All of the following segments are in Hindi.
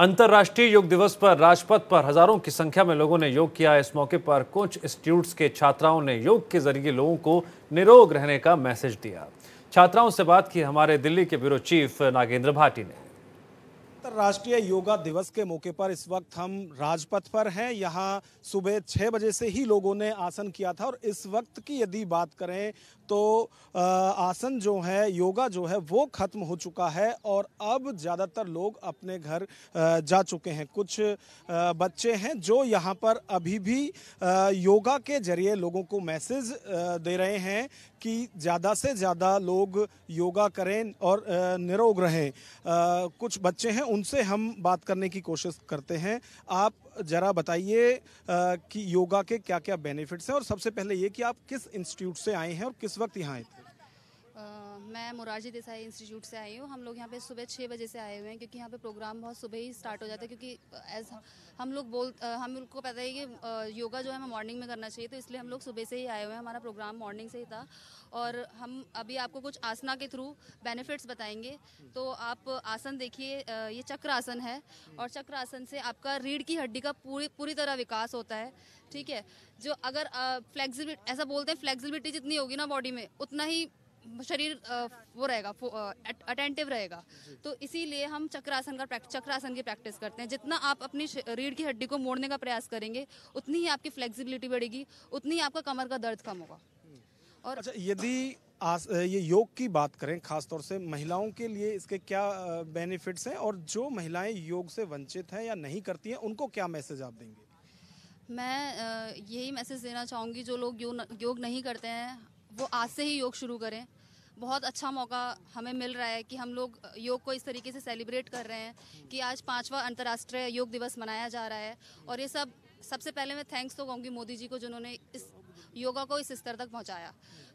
अंतर्राष्ट्रीय योग दिवस पर राजपथ पर हजारों की संख्या में लोगों ने योग किया इस मौके पर कुछ इंस्टीट्यूट्स के छात्राओं ने योग के जरिए लोगों को निरोग रहने का मैसेज दिया छात्राओं से बात की हमारे दिल्ली के ब्यूरो चीफ नागेंद्र भाटी ने अंतर्राष्ट्रीय योगा दिवस के मौके पर इस वक्त हम राजपथ पर हैं यहाँ सुबह छः बजे से ही लोगों ने आसन किया था और इस वक्त की यदि बात करें तो आसन जो है योगा जो है वो ख़त्म हो चुका है और अब ज़्यादातर लोग अपने घर जा चुके हैं कुछ बच्चे हैं जो यहाँ पर अभी भी योगा के जरिए लोगों को मैसेज दे रहे हैं कि ज़्यादा से ज़्यादा लोग योगा करें और निरोग रहें कुछ बच्चे हैं उनसे हम बात करने की कोशिश करते हैं आप ज़रा बताइए कि योगा के क्या क्या बेनिफिट्स हैं और सबसे पहले ये कि आप किस इंस्टीट्यूट से आए हैं और किस वक्त यहाँ आए थे मैं मुरारजी देसाई इंस्टीट्यूट से आई हूँ हम लोग यहाँ पे सुबह छः बजे से आए हुए हैं क्योंकि यहाँ पे प्रोग्राम बहुत सुबह ही स्टार्ट हो जाता है क्योंकि एज हम लोग बोल हम लोग को पता है कि योगा जो है हमें मॉर्निंग में करना चाहिए तो इसलिए हम लोग सुबह से ही आए हुए हैं हमारा प्रोग्राम मॉर्निंग से ही था और हम अभी आपको कुछ आसना के थ्रू बेनिफिट्स बताएंगे तो आप आसन देखिए ये चक्र आसन है और चक्र आसन से आपका रीढ़ की हड्डी का पूरी पूरी तरह विकास होता है ठीक है जो अगर फ्लेक्सिबिलिटी ऐसा बोलते हैं फ्लेक्सिबिलिटी जितनी होगी ना बॉडी में उतना ही शरीर वो रहेगा अटेंटिव रहेगा तो इसीलिए हम चक्रासन का चक्रासन की प्रैक्टिस करते हैं जितना आप अपनी रीढ़ की हड्डी को मोड़ने का प्रयास करेंगे उतनी ही आपकी फ्लेक्सिबिलिटी बढ़ेगी उतनी ही आपका कमर का दर्द कम होगा हम्म। और अच्छा यदि आस, ये योग की बात करें खासतौर से महिलाओं के लिए इसके क्या बेनिफिट्स हैं और जो महिलाएं योग से वंचित हैं या नहीं करती हैं उनको क्या मैसेज आप देंगे मैं यही मैसेज देना चाहूँगी जो लोग योग नहीं करते हैं वो आज से ही योग शुरू करें बहुत अच्छा मौका हमें मिल रहा है कि हम लोग योग को इस तरीके से सेलिब्रेट कर रहे हैं कि आज पाँचवा अंतर्राष्ट्रीय योग दिवस मनाया जा रहा है और ये सब सबसे पहले मैं थैंक्स तो कहूँगी मोदी जी को जिन्होंने इस योगा को इस स्तर तक पहुँचाया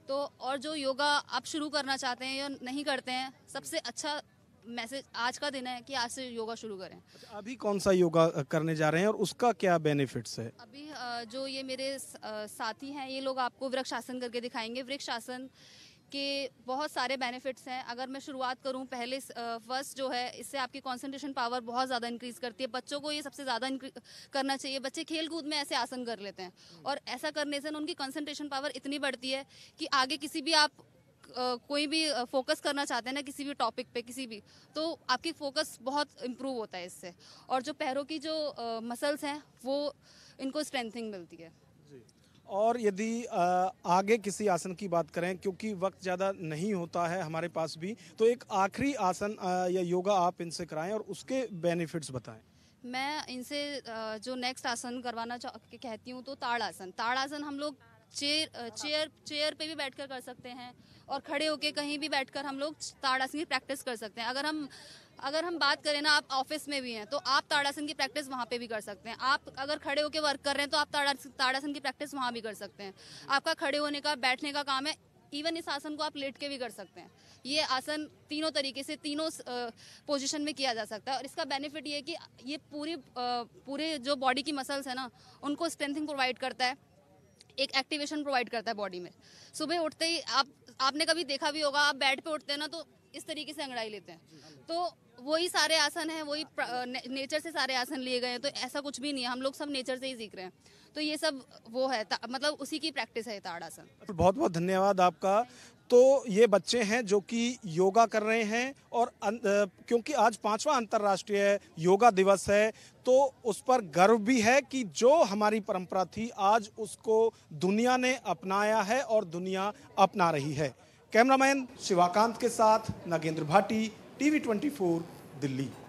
तो और जो योगा आप शुरू करना चाहते हैं या नहीं करते हैं सबसे अच्छा मैसेज आज का दिन है कि आज से योगा शुरू करें अच्छा, अभी कौन सा योगा करने जा रहे हैं और उसका क्या बेनिफिट्स है अभी जो ये मेरे साथी हैं ये लोग आपको वृक्षासन करके दिखाएंगे वृक्षासन के बहुत सारे बेनिफिट्स हैं अगर मैं शुरुआत करूं पहले फर्स्ट जो है इससे आपकी कंसंट्रेशन पावर बहुत ज़्यादा इंक्रीज करती है बच्चों को ये सबसे ज़्यादा करना चाहिए बच्चे खेल कूद में ऐसे आसन कर लेते हैं और ऐसा करने से उनकी कंसंट्रेशन पावर इतनी बढ़ती है कि आगे किसी भी आप कोई भी फोकस करना चाहते हैं ना किसी भी टॉपिक पे किसी भी तो आपकी फोकस बहुत इम्प्रूव होता है इससे और जो पैरों की जो मसल्स हैं वो इनको स्ट्रेंथिंग मिलती है और यदि आगे किसी आसन की बात करें क्योंकि वक्त ज़्यादा नहीं होता है हमारे पास भी तो एक आखिरी आसन या योगा आप इनसे कराएं और उसके बेनिफिट्स बताएं मैं इनसे जो नेक्स्ट आसन करवाना कहती हूँ तो ताड़ आसन ताड़ आसन हम लोग चेयर चेयर चेयर पे भी बैठकर कर सकते हैं और खड़े होके कहीं भी बैठकर हम लोग ताड़ासन की प्रैक्टिस कर सकते हैं अगर हम अगर हम बात करें ना आप ऑफिस में भी हैं तो आप ताड़ासन की प्रैक्टिस वहाँ पे भी कर सकते हैं आप अगर खड़े होकर वर्क कर रहे हैं तो आप ताड़ासन की प्रैक्टिस वहाँ भी कर सकते हैं आपका खड़े होने का बैठने का काम है इवन इस आसन को आप लेट के भी कर सकते हैं ये आसन तीनों तरीके से तीनों पोजिशन में किया जा सकता है और इसका बेनिफिट ये है कि ये पूरी पूरे जो बॉडी की मसल्स है ना उनको स्ट्रेंथिंग प्रोवाइड करता है एक एक्टिवेशन प्रोवाइड करता है बॉडी में सुबह उठते ही आप आपने कभी देखा भी होगा आप बेड पे उठते हैं ना तो इस तरीके से अंगड़ाई लेते हैं तो वही सारे आसन है वही नेचर से सारे आसन लिए गए हैं तो ऐसा कुछ भी नहीं है हम लोग सब नेचर से ही सीख रहे हैं तो ये सब वो है मतलब उसी की प्रैक्टिस है ताड़ासन तो बहुत बहुत धन्यवाद आपका तो ये बच्चे हैं जो कि योगा कर रहे हैं और अं, क्योंकि आज पांचवा अंतर्राष्ट्रीय योगा दिवस है तो उस पर गर्व भी है कि जो हमारी परंपरा थी आज उसको दुनिया ने अपनाया है और दुनिया अपना रही है कैमरामैन शिवाकांत के साथ नगेंद्र भाटी TV24 Delhi.